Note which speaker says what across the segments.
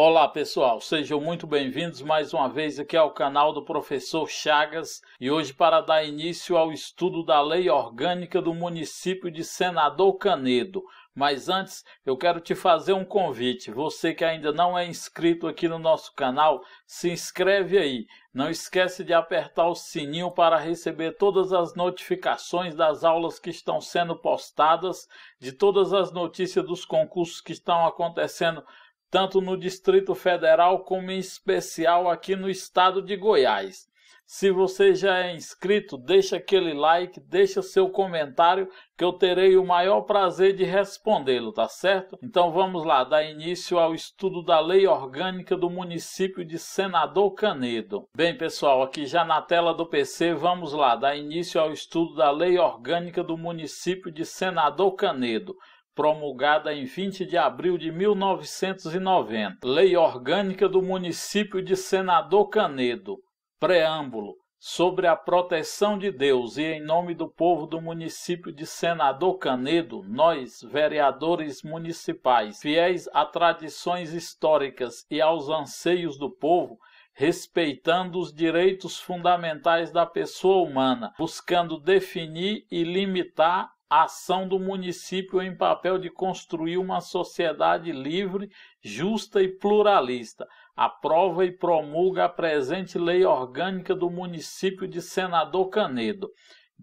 Speaker 1: Olá pessoal, sejam muito bem-vindos mais uma vez aqui ao canal do professor Chagas e hoje para dar início ao estudo da lei orgânica do município de Senador Canedo. Mas antes, eu quero te fazer um convite. Você que ainda não é inscrito aqui no nosso canal, se inscreve aí. Não esquece de apertar o sininho para receber todas as notificações das aulas que estão sendo postadas, de todas as notícias dos concursos que estão acontecendo tanto no Distrito Federal como em especial aqui no estado de Goiás. Se você já é inscrito, deixa aquele like, deixa seu comentário que eu terei o maior prazer de respondê-lo, tá certo? Então vamos lá, dar início ao estudo da Lei Orgânica do município de Senador Canedo. Bem, pessoal, aqui já na tela do PC, vamos lá, dar início ao estudo da Lei Orgânica do município de Senador Canedo promulgada em 20 de abril de 1990, Lei Orgânica do Município de Senador Canedo, preâmbulo, sobre a proteção de Deus e em nome do povo do município de Senador Canedo, nós, vereadores municipais, fiéis a tradições históricas e aos anseios do povo, respeitando os direitos fundamentais da pessoa humana, buscando definir e limitar a ação do município em papel de construir uma sociedade livre, justa e pluralista. Aprova e promulga a presente lei orgânica do município de Senador Canedo.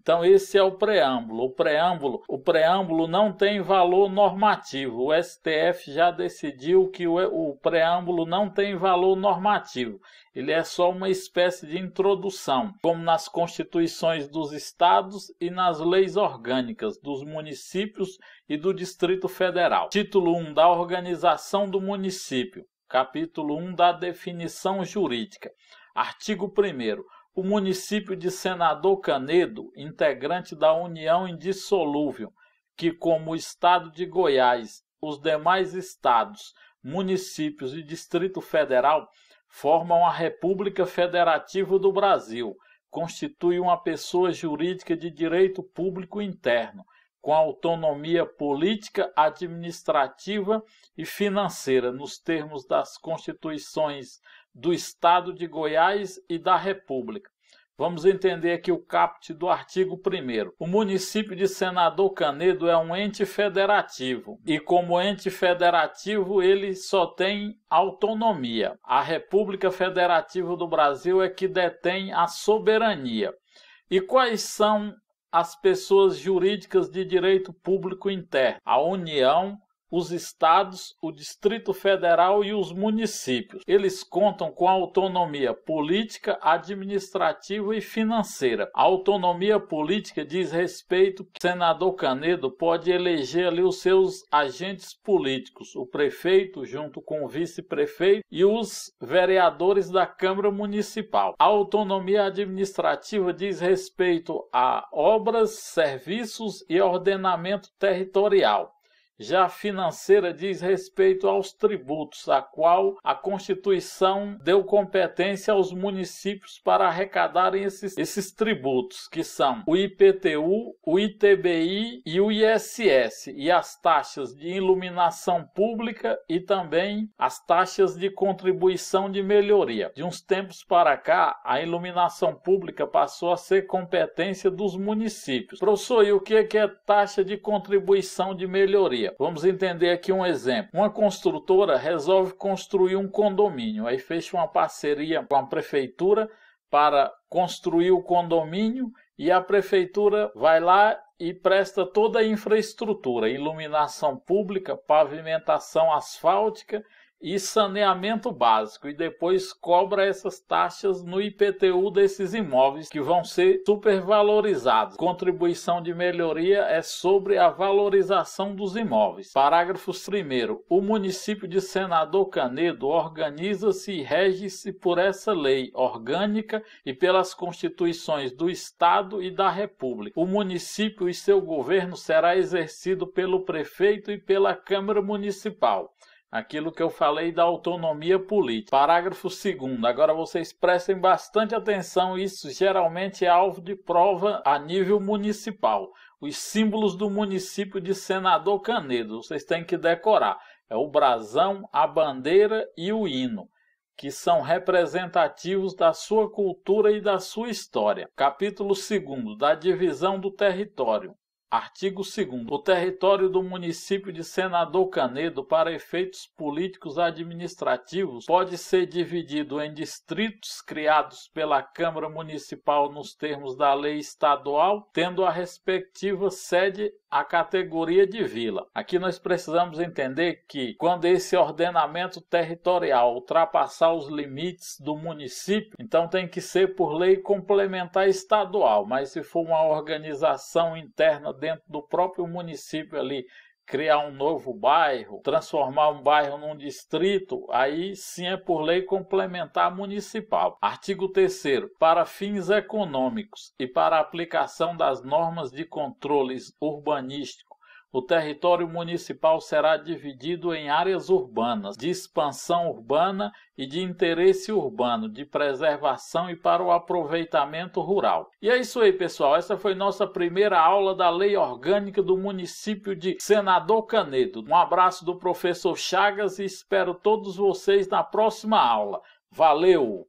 Speaker 1: Então esse é o preâmbulo. O preâmbulo, o preâmbulo não tem valor normativo. O STF já decidiu que o, o preâmbulo não tem valor normativo. Ele é só uma espécie de introdução, como nas constituições dos estados e nas leis orgânicas dos municípios e do Distrito Federal. Título 1 da organização do município. Capítulo 1 da definição jurídica. Artigo 1 o município de Senador Canedo, integrante da União Indissolúvel, que, como o estado de Goiás, os demais estados, municípios e Distrito Federal, formam a República Federativa do Brasil, constitui uma pessoa jurídica de direito público interno com autonomia política, administrativa e financeira, nos termos das constituições do Estado de Goiás e da República. Vamos entender aqui o caput do artigo 1. O município de Senador Canedo é um ente federativo e, como ente federativo, ele só tem autonomia. A República Federativa do Brasil é que detém a soberania. E quais são as pessoas jurídicas de direito público interno, a União, os estados, o Distrito Federal e os municípios. Eles contam com autonomia política, administrativa e financeira. A autonomia política diz respeito que o senador Canedo pode eleger ali os seus agentes políticos, o prefeito junto com o vice-prefeito e os vereadores da Câmara Municipal. A autonomia administrativa diz respeito a obras, serviços e ordenamento territorial. Já a financeira diz respeito aos tributos, a qual a Constituição deu competência aos municípios para arrecadarem esses, esses tributos, que são o IPTU, o ITBI e o ISS, e as taxas de iluminação pública e também as taxas de contribuição de melhoria. De uns tempos para cá, a iluminação pública passou a ser competência dos municípios. Professor, e o que é, é taxa de contribuição de melhoria? Vamos entender aqui um exemplo. Uma construtora resolve construir um condomínio, aí fecha uma parceria com a prefeitura para construir o condomínio e a prefeitura vai lá e presta toda a infraestrutura, iluminação pública, pavimentação asfáltica e saneamento básico e depois cobra essas taxas no IPTU desses imóveis que vão ser supervalorizados. Contribuição de melhoria é sobre a valorização dos imóveis. Parágrafo 1 O município de Senador Canedo organiza-se e rege-se por essa lei orgânica e pelas constituições do Estado e da República. O município e seu governo será exercido pelo prefeito e pela Câmara Municipal. Aquilo que eu falei da autonomia política. Parágrafo 2. Agora vocês prestem bastante atenção, isso geralmente é alvo de prova a nível municipal. Os símbolos do município de Senador Canedo, vocês têm que decorar. É o brasão, a bandeira e o hino que são representativos da sua cultura e da sua história. Capítulo 2 da divisão do território. Artigo 2 O território do município de Senador Canedo para efeitos políticos administrativos pode ser dividido em distritos criados pela Câmara Municipal nos termos da lei estadual, tendo a respectiva sede a categoria de vila. Aqui nós precisamos entender que quando esse ordenamento territorial ultrapassar os limites do município, então tem que ser por lei complementar estadual, mas se for uma organização interna de dentro do próprio município ali criar um novo bairro, transformar um bairro num distrito, aí sim é por lei complementar municipal. Artigo 3 Para fins econômicos e para aplicação das normas de controles urbanístico o território municipal será dividido em áreas urbanas, de expansão urbana e de interesse urbano, de preservação e para o aproveitamento rural. E é isso aí, pessoal. Essa foi nossa primeira aula da Lei Orgânica do município de Senador Canedo. Um abraço do professor Chagas e espero todos vocês na próxima aula. Valeu!